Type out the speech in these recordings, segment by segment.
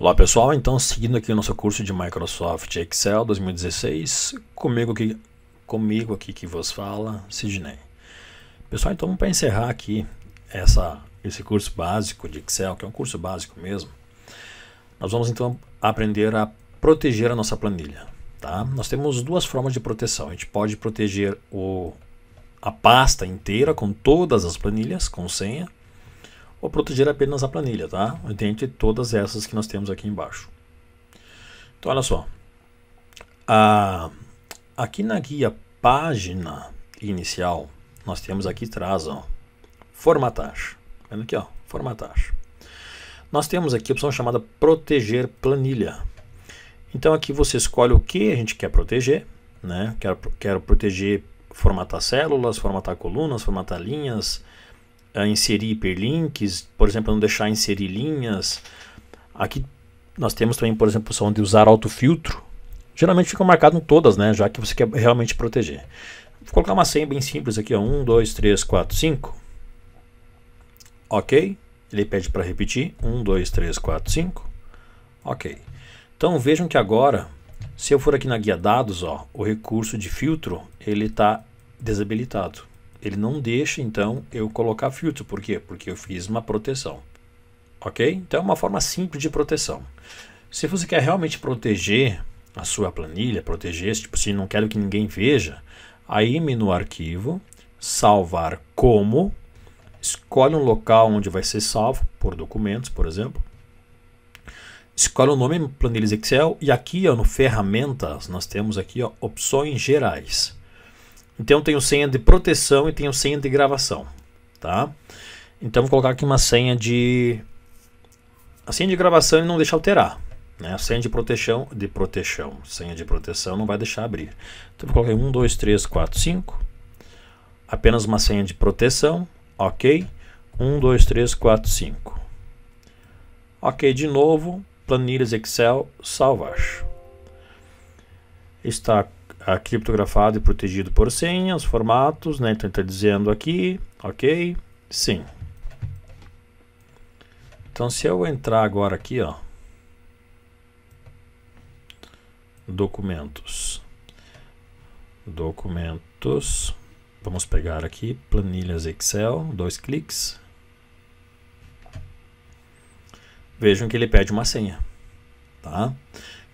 Olá pessoal, então seguindo aqui o nosso curso de Microsoft Excel 2016, comigo aqui, comigo aqui que vos fala, Sidney. Pessoal, então para encerrar aqui essa, esse curso básico de Excel, que é um curso básico mesmo, nós vamos então aprender a proteger a nossa planilha. Tá? Nós temos duas formas de proteção, a gente pode proteger o, a pasta inteira com todas as planilhas, com senha, ou proteger apenas a planilha, tá? Dentre todas essas que nós temos aqui embaixo. Então, olha só. aqui na guia página inicial, nós temos aqui atrás, ó, formatar. Vendo aqui, ó, formatar. Nós temos aqui a opção chamada proteger planilha. Então aqui você escolhe o que a gente quer proteger, né? Quero, quero proteger formatar células, formatar colunas, formatar linhas, inserir hiperlinks, por exemplo, não deixar inserir linhas. Aqui nós temos também, por exemplo, a opção de usar autofiltro. Geralmente fica marcado em todas, né? Já que você quer realmente proteger. Vou colocar uma senha bem simples aqui, ó. 1, 2, 3, 4, 5. Ok. Ele pede para repetir. 1, 2, 3, 4, 5. Ok. Então vejam que agora, se eu for aqui na guia dados, ó, o recurso de filtro, ele está desabilitado ele não deixa então eu colocar filtro. Por quê? Porque eu fiz uma proteção. Ok? Então é uma forma simples de proteção. Se você quer realmente proteger a sua planilha, proteger, tipo, se não quero que ninguém veja, aí no arquivo, salvar como, escolhe um local onde vai ser salvo, por documentos, por exemplo. Escolhe o nome planilhas Excel e aqui ó, no ferramentas nós temos aqui ó, opções gerais. Então tenho senha de proteção e tenho senha de gravação, tá? Então vou colocar aqui uma senha de a senha de gravação ele não deixa alterar, né? A senha de proteção, de proteção, senha de proteção não vai deixar abrir. Então vou coloquei 1 2 3 4 5 apenas uma senha de proteção, OK? 1 2 3 4 5. OK, de novo, planilhas Excel, salvar. Está a criptografado e protegido por senha, os formatos, né? Então ele está dizendo aqui, ok, sim. Então se eu entrar agora aqui, ó, documentos, documentos, vamos pegar aqui planilhas Excel, dois cliques. Vejam que ele pede uma senha, tá?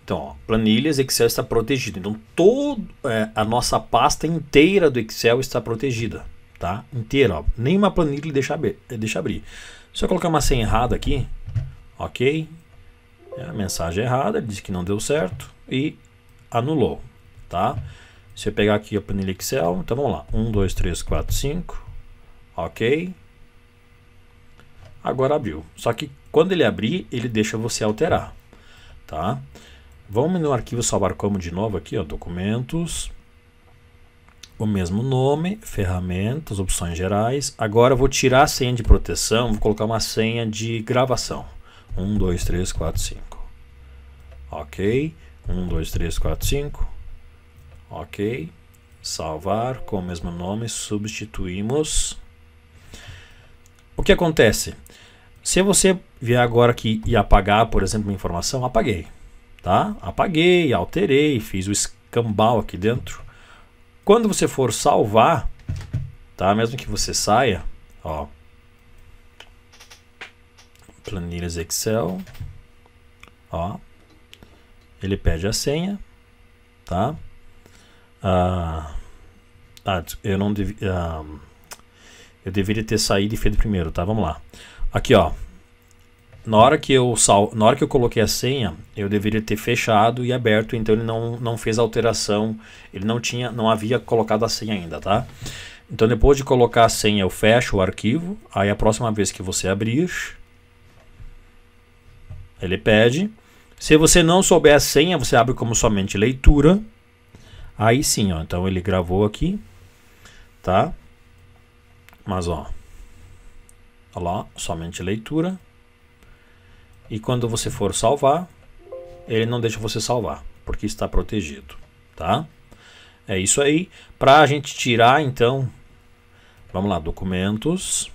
Então, ó, planilhas, Excel está protegido. Então, toda é, a nossa pasta inteira do Excel está protegida, tá? Inteira, ó. Nenhuma planilha ele deixa, abrir, deixa abrir. Se eu colocar uma senha errada aqui, ok? É a mensagem é errada, diz que não deu certo e anulou, tá? Se eu pegar aqui a planilha Excel, então vamos lá. 1, 2, 3, 4, 5, ok? Agora abriu. Só que quando ele abrir, ele deixa você alterar, Tá? Vamos no arquivo salvar como de novo aqui, ó, documentos, o mesmo nome, ferramentas, opções gerais. Agora eu vou tirar a senha de proteção, vou colocar uma senha de gravação. 1, 2, 3, 4, 5. Ok. 1, 2, 3, 4, 5. Ok. Salvar com o mesmo nome, substituímos. O que acontece? Se você vier agora aqui e apagar, por exemplo, uma informação, apaguei tá? Apaguei, alterei, fiz o escambau aqui dentro. Quando você for salvar, tá? Mesmo que você saia, ó, planilhas Excel, ó, ele pede a senha, tá? Ah, ah eu não devia, ah, eu deveria ter saído e feito primeiro, tá? Vamos lá. Aqui, ó, na hora que eu sal, na hora que eu coloquei a senha, eu deveria ter fechado e aberto, então ele não, não fez alteração, ele não tinha, não havia colocado a senha ainda, tá? Então depois de colocar a senha, eu fecho o arquivo, aí a próxima vez que você abrir, ele pede. Se você não souber a senha, você abre como somente leitura. Aí sim, ó, então ele gravou aqui, tá? Mas ó, ó lá, somente leitura. E quando você for salvar, ele não deixa você salvar, porque está protegido, tá? É isso aí. Para a gente tirar, então, vamos lá, documentos,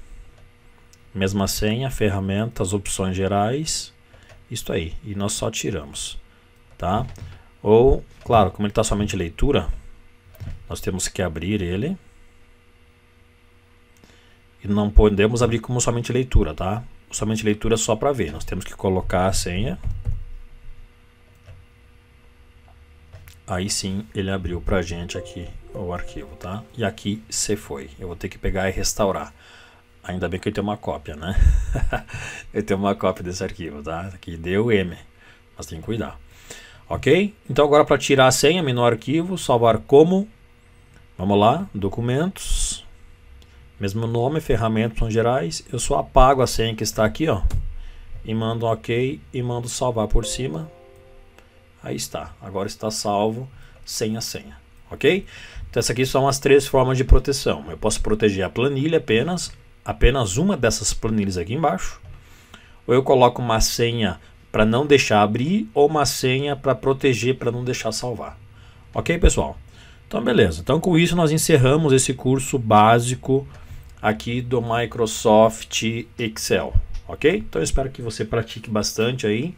mesma senha, ferramentas, opções gerais, isso aí. E nós só tiramos, tá? Ou, claro, como ele está somente leitura, nós temos que abrir ele. E não podemos abrir como somente leitura, tá? somente leitura só para ver. Nós temos que colocar a senha. Aí sim ele abriu para a gente aqui o arquivo, tá? E aqui se foi. Eu vou ter que pegar e restaurar. Ainda bem que eu tenho uma cópia, né? eu tenho uma cópia desse arquivo, tá? Aqui deu M, mas tem que cuidar. Ok? Então agora para tirar a senha, menu arquivo, salvar como. Vamos lá, documentos. Mesmo nome, ferramentas gerais. Eu só apago a senha que está aqui, ó. E mando OK e mando salvar por cima. Aí está. Agora está salvo sem a senha. Ok? Então, essas aqui são as três formas de proteção. Eu posso proteger a planilha apenas, apenas uma dessas planilhas aqui embaixo. Ou eu coloco uma senha para não deixar abrir ou uma senha para proteger, para não deixar salvar. Ok, pessoal? Então, beleza. Então, com isso, nós encerramos esse curso básico aqui do Microsoft Excel, ok? Então espero que você pratique bastante aí.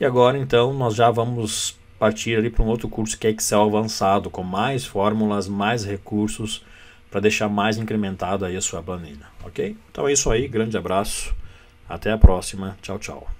E agora então nós já vamos partir ali para um outro curso que é Excel avançado, com mais fórmulas, mais recursos para deixar mais incrementado aí a sua planilha, ok? Então é isso aí, grande abraço, até a próxima, tchau, tchau.